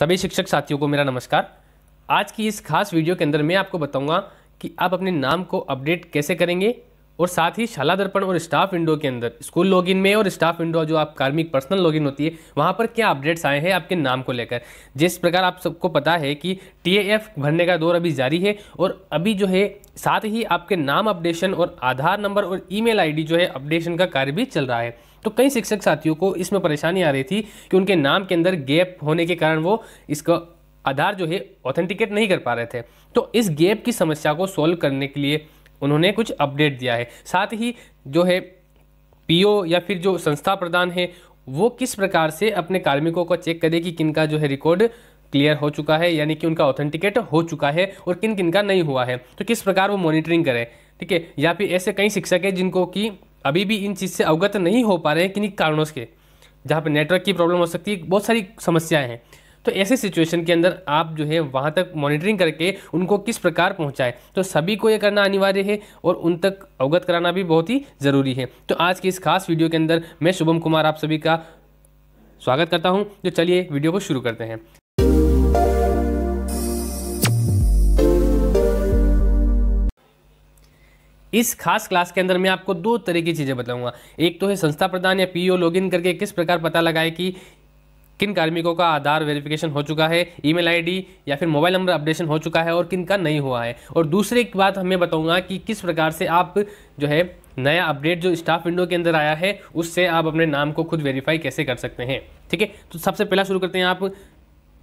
सभी शिक्षक साथियों को मेरा नमस्कार आज की इस खास वीडियो के अंदर मैं आपको बताऊंगा कि आप अपने नाम को अपडेट कैसे करेंगे और साथ ही शाला दर्पण और स्टाफ विंडो के अंदर स्कूल लॉगिन में और स्टाफ विंडो जो आप कार्मिक पर्सनल लॉगिन होती है वहाँ पर क्या अपडेट्स आए हैं आपके नाम को लेकर जिस प्रकार आप सबको पता है कि एफ भरने का दौर अभी जारी है और अभी जो है साथ ही आपके नाम अपडेशन और आधार नंबर और ईमेल आईडी जो है अपडेशन का कार्य भी चल रहा है तो कई शिक्षक साथियों को इसमें परेशानी आ रही थी कि उनके नाम के अंदर गैप होने के कारण वो इसका आधार जो है ऑथेंटिकेट नहीं कर पा रहे थे तो इस गैप की समस्या को सॉल्व करने के लिए उन्होंने कुछ अपडेट दिया है साथ ही जो है पीओ या फिर जो संस्था प्रदान है वो किस प्रकार से अपने कार्मिकों को चेक करे कि किनका जो है रिकॉर्ड क्लियर हो चुका है यानी कि उनका ऑथेंटिकेट हो चुका है और किन किन का नहीं हुआ है तो किस प्रकार वो मॉनिटरिंग करें ठीक है या फिर ऐसे कई शिक्षक हैं जिनको कि अभी भी इन चीज़ से अवगत नहीं हो पा रहे हैं किन्हीं कारणों के जहाँ पर नेटवर्क की प्रॉब्लम हो सकती है बहुत सारी समस्याएं हैं तो ऐसे सिचुएशन के अंदर आप जो है वहाँ तक मॉनिटरिंग करके उनको किस प्रकार पहुँचाएं तो सभी को ये करना अनिवार्य है और उन तक अवगत कराना भी बहुत ही ज़रूरी है तो आज की इस खास वीडियो के अंदर मैं शुभम कुमार आप सभी का स्वागत करता हूँ तो चलिए वीडियो को शुरू करते हैं इस खास क्लास के अंदर मैं आपको दो तरह की चीज़ें बताऊंगा एक तो है संस्था प्रधान या पीओ लॉगिन e करके किस प्रकार पता लगाए कि किन कार्मिकों का आधार वेरिफिकेशन हो चुका है ईमेल आईडी या फिर मोबाइल नंबर अपडेशन हो चुका है और किन का नहीं हुआ है और दूसरी एक बात हमें बताऊंगा कि किस प्रकार से आप जो है नया अपडेट जो स्टाफ विंडो के अंदर आया है उससे आप अपने नाम को खुद वेरीफाई कैसे कर सकते हैं ठीक है तो सबसे पहला शुरू करते हैं आप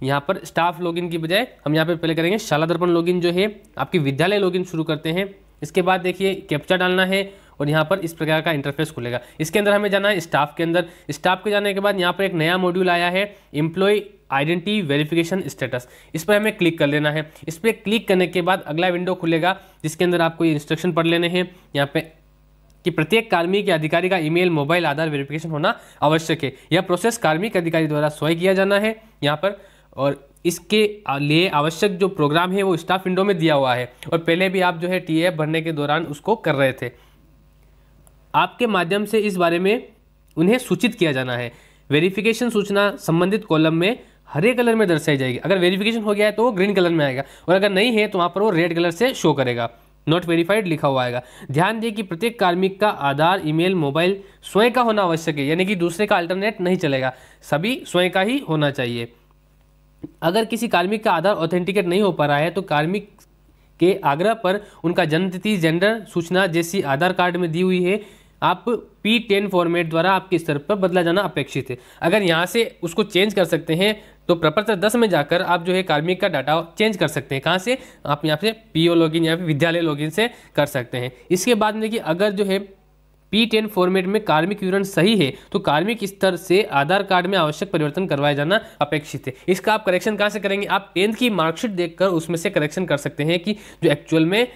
यहाँ पर स्टाफ लॉगिन की बजाय हम यहाँ पर पहले करेंगे शाला दर्पण लॉगिन जो है आपकी विद्यालय लॉगिन शुरू करते हैं इसके बाद देखिए कैप्चा डालना है और यहाँ पर इस प्रकार का इंटरफेस खुलेगा इसके अंदर हमें जाना है स्टाफ के अंदर स्टाफ के जाने के बाद यहाँ पर एक नया मॉड्यूल आया है एम्प्लॉय आइडेंटिटी वेरिफिकेशन स्टेटस इस पर हमें क्लिक कर लेना है इस पर क्लिक करने के बाद अगला विंडो खुलेगा जिसके अंदर आपको ये इंस्ट्रक्शन पढ़ लेने हैं यहाँ पे कि प्रत्येक कार्मिक या अधिकारी का ईमेल मोबाइल आधार वेरिफिकेशन होना आवश्यक है यह प्रोसेस कार्मिक अधिकारी द्वारा स्वयं किया जाना है यहाँ पर और इसके लिए आवश्यक जो प्रोग्राम है वो स्टाफ विंडो में दिया हुआ है और पहले भी आप जो है टी भरने के दौरान उसको कर रहे थे आपके माध्यम से इस बारे में उन्हें सूचित किया जाना है वेरिफिकेशन सूचना संबंधित कॉलम में हरे कलर में दर्शाई जाएगी अगर वेरिफिकेशन हो गया है तो वो ग्रीन कलर में आएगा और अगर नहीं है तो वहाँ पर वो रेड कलर से शो करेगा नॉट वेरीफाइड लिखा हुआ आएगा ध्यान दें कि प्रत्येक कार्मिक का आधार ईमेल मोबाइल स्वयं का होना आवश्यक है यानी कि दूसरे का अल्टरनेट नहीं चलेगा सभी स्वयं का ही होना चाहिए अगर किसी कार्मिक का आधार ऑथेंटिकेट नहीं हो पा रहा है तो कार्मिक के आग्रह पर उनका जन्मतिथि जेंडर सूचना जैसी आधार कार्ड में दी हुई है आप पी टेन फॉर्मेट द्वारा आपके स्तर पर बदला जाना अपेक्षित है अगर यहाँ से उसको चेंज कर सकते हैं तो प्रपत्र दस में जाकर आप जो है कार्मिक का डाटा चेंज कर सकते हैं कहाँ से आप यहाँ से पीओ लॉगिन या फिर विद्यालय लॉगिन से कर सकते हैं इसके बाद में देखिए अगर जो है पी टेन फॉर्मेट में कार्मिक विवरण सही है तो कार्मिक स्तर से आधार कार्ड में आवश्यक परिवर्तन करवाया जाना अपेक्षित है इसका आप करेक्शन कहाँ से करेंगे आप टेंथ की मार्कशीट देखकर उसमें से करेक्शन कर सकते हैं कि जो एक्चुअल में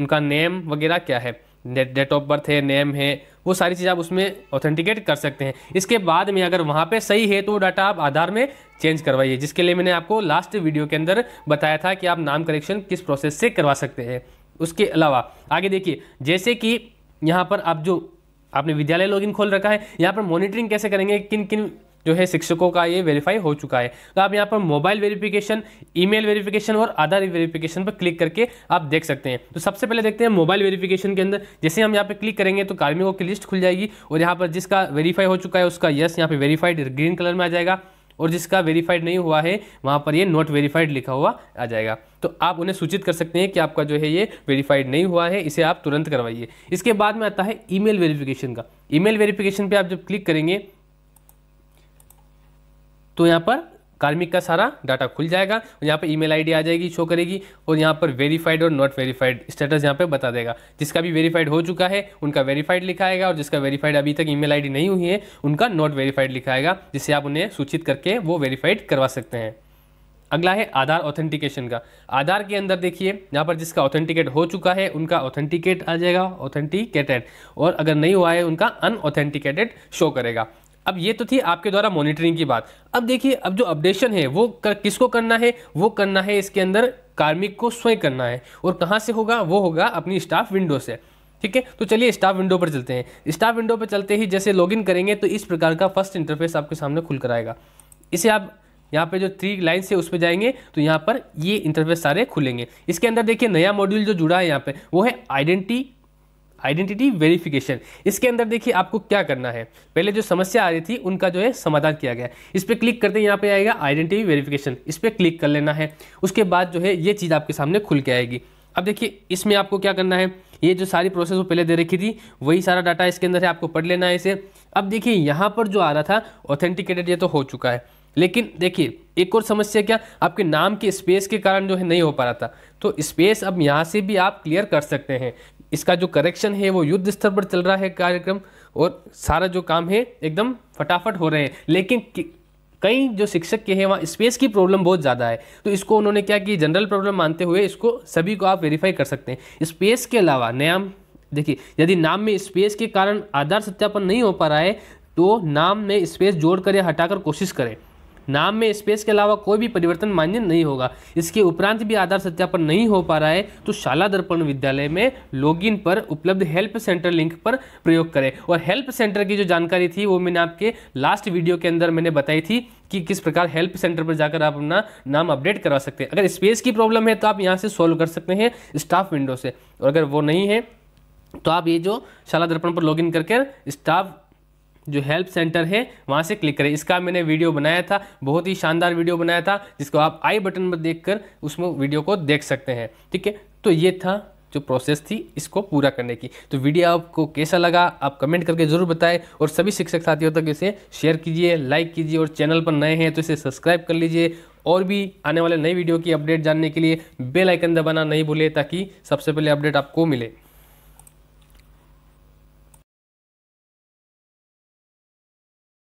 उनका नेम वगैरह क्या है डेट ऑफ बर्थ है नेम है वो सारी चीज़ आप उसमें ऑथेंटिकेट कर सकते हैं इसके बाद में अगर वहाँ पे सही है तो वो डाटा आप आधार में चेंज करवाइए जिसके लिए मैंने आपको लास्ट वीडियो के अंदर बताया था कि आप नाम करेक्शन किस प्रोसेस से करवा सकते हैं उसके अलावा आगे देखिए जैसे कि यहाँ पर आप जो आपने विद्यालय लॉगिन खोल रखा है यहाँ पर मॉनिटरिंग कैसे करेंगे किन किन जो है शिक्षकों का ये वेरीफाई हो चुका है तो आप यहाँ पर मोबाइल वेरिफिकेशन ईमेल वेरिफिकेशन और आधार वेरिफिकेशन पर क्लिक करके आप देख सकते हैं तो सबसे पहले देखते हैं मोबाइल वेरिफिकेशन के अंदर जैसे हम यहाँ पर क्लिक करेंगे तो कार्मिकों की लिस्ट खुल जाएगी और यहाँ पर जिसका वेरीफाई हो चुका है उसका यस यहाँ पर वेरीफाइड ग्रीन कलर में आ जाएगा और जिसका वेरीफाइड नहीं हुआ है वहाँ पर ये नॉट वेरीफाइड लिखा हुआ आ जाएगा तो आप उन्हें सूचित कर सकते हैं कि आपका जो है ये वेरीफाइड नहीं हुआ है इसे आप तुरंत करवाइए इसके बाद में आता है ईमेल वेरिफिकेशन का ईमेल वेरिफिकेशन पे आप जब क्लिक करेंगे तो यहाँ पर कार्मिक का सारा डाटा खुल जाएगा और यहाँ पर ई मेल आ जाएगी शो करेगी और यहाँ पर वेरीफाइड और नॉट वेरीफाइड स्टेटस यहाँ पर बता देगा जिसका भी वेरीफाइड हो चुका है उनका वेरीफाइड लिखाएगा और जिसका वेरीफाइड अभी तक ई मेल नहीं हुई है उनका नॉट वेरीफाइड लिखाएगा जिससे आप उन्हें सूचित करके वो वेरीफाइड करवा सकते हैं अगला है आधार ऑथेंटिकेशन का आधार के अंदर देखिए यहाँ पर जिसका ऑथेंटिकेट हो चुका है उनका ऑथेंटिकेट आ जाएगा ऑथेंटिकेटेड और अगर नहीं हुआ है उनका अनऑथेंटिकेटेड शो करेगा अब ये तो थी आपके द्वारा मॉनिटरिंग की बात अब देखिए अब जो अपडेशन है वो कर, किसको करना है वो करना है इसके अंदर कार्मिक को स्वयं करना है और कहाँ से होगा वो होगा अपनी स्टाफ विंडो से ठीक है तो चलिए स्टाफ विंडो पर चलते हैं स्टाफ विंडो पर चलते ही जैसे लॉगिन करेंगे तो इस प्रकार का फर्स्ट इंटरफेस आपके सामने खुल कर आएगा इसे आप यहाँ पे जो थ्री लाइन से उस पर जाएंगे तो यहाँ पर ये इंटरफेस सारे खुलेंगे इसके अंदर देखिए नया मॉड्यूल जो जुड़ा है यहाँ पे वो है आइडेंटिटी आइडेंटिटी वेरिफिकेशन इसके अंदर देखिए आपको क्या करना है पहले जो समस्या आ रही थी उनका जो है समाधान किया गया इस पर क्लिक करते हैं यहाँ पे आएगा आइडेंटिटी वेरिफिकेशन इस पर क्लिक कर लेना है उसके बाद जो है ये चीज़ आपके सामने खुल के आएगी अब देखिए इसमें आपको क्या करना है ये जो सारी प्रोसेस वो पहले दे रखी थी वही सारा डाटा इसके अंदर है आपको पढ़ लेना है इसे अब देखिए यहाँ पर जो आ रहा था ऑथेंटिकेटेड ये तो हो चुका है लेकिन देखिए एक और समस्या क्या आपके नाम के स्पेस के कारण जो है नहीं हो पा रहा था तो स्पेस अब यहाँ से भी आप क्लियर कर सकते हैं इसका जो करेक्शन है वो युद्ध स्तर पर चल रहा है कार्यक्रम और सारा जो काम है एकदम फटाफट हो रहे हैं लेकिन कई जो शिक्षक के हैं वहाँ स्पेस की प्रॉब्लम बहुत ज़्यादा है तो इसको उन्होंने क्या कि जनरल प्रॉब्लम मानते हुए इसको सभी को आप वेरीफाई कर सकते हैं स्पेस के अलावा नाम देखिए यदि नाम में स्पेस के कारण आधार सत्यापन नहीं हो पा रहा है तो नाम में स्पेस जोड़कर या हटाकर कोशिश करें नाम में स्पेस के अलावा कोई भी परिवर्तन मान्य नहीं होगा इसके उपरांत भी आधार सत्यापन नहीं हो पा रहा है तो शाला दर्पण विद्यालय में लॉगिन पर उपलब्ध हेल्प सेंटर लिंक पर प्रयोग करें और हेल्प सेंटर की जो जानकारी थी वो मैंने आपके लास्ट वीडियो के अंदर मैंने बताई थी कि किस प्रकार हेल्प सेंटर पर जाकर आप अपना नाम अपडेट करवा सकते हैं अगर स्पेस की प्रॉब्लम है तो आप यहाँ से सॉल्व कर सकते हैं स्टाफ विंडो से और अगर वो नहीं है तो आप ये जो शाला दर्पण पर लॉगिन करके स्टाफ जो हेल्प सेंटर है वहाँ से क्लिक करें इसका मैंने वीडियो बनाया था बहुत ही शानदार वीडियो बनाया था जिसको आप आई बटन पर देख कर उसमें वीडियो को देख सकते हैं ठीक है तो ये था जो प्रोसेस थी इसको पूरा करने की तो वीडियो आपको कैसा लगा आप कमेंट करके ज़रूर बताएं और सभी शिक्षक साथियों तक इसे शेयर कीजिए लाइक कीजिए और चैनल पर नए हैं तो इसे सब्सक्राइब कर लीजिए और भी आने वाले नई वीडियो की अपडेट जानने के लिए बेल आइकन दबाना नहीं भूलें ताकि सबसे पहले अपडेट आपको मिले